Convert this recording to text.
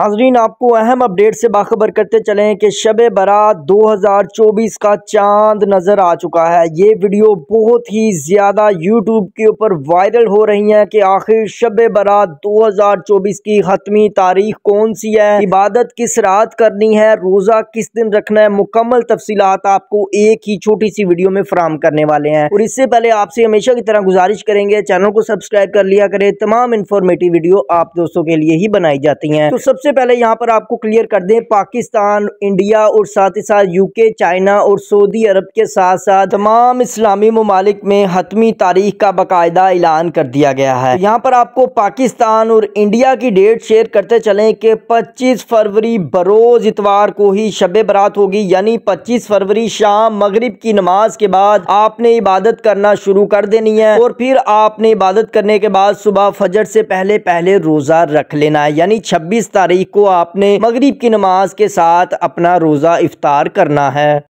हाजरीन आपको अहम अपडेट से बाखबर करते चले हैं कि शब बारात 2024 का चांद नज़र आ चुका है ये वीडियो बहुत ही ज़्यादा यूट्यूब के ऊपर वायरल हो रही है कि आखिर शब बारात 2024 की हतमी तारीख कौन सी है इबादत किस रात करनी है रोज़ा किस दिन रखना है मुकम्मल तफसीत आपको एक ही छोटी सी वीडियो में फ्राहम करने वाले हैं और इससे पहले आपसे हमेशा की तरह गुजारिश करेंगे चैनल को सब्सक्राइब कर लिया करें तमाम इन्फॉर्मेटिव वीडियो आप दोस्तों के लिए ही बनाई जाती हैं तो सबसे सबसे पहले यहाँ पर आपको क्लियर कर दें पाकिस्तान इंडिया और साथ ही साथ यूके चाइना और सऊदी अरब के साथ साथ तमाम इस्लामी ममालिक में हतमी तारीख का बाकायदा ऐलान कर दिया गया है यहाँ पर आपको पाकिस्तान और इंडिया की डेट शेयर करते चले कि पच्चीस फरवरी बरोज इतवार को ही शब बरात होगी यानी पच्चीस फरवरी शाम मगरब की नमाज के बाद आपने इबादत करना शुरू कर देनी है और फिर आपने इबादत करने के बाद सुबह फजर से पहले पहले रोज़ा रख लेना है यानी छब्बीस तारीख तारीख को आपने मगरिब की नमाज के साथ अपना रोज़ा इफ्तार करना है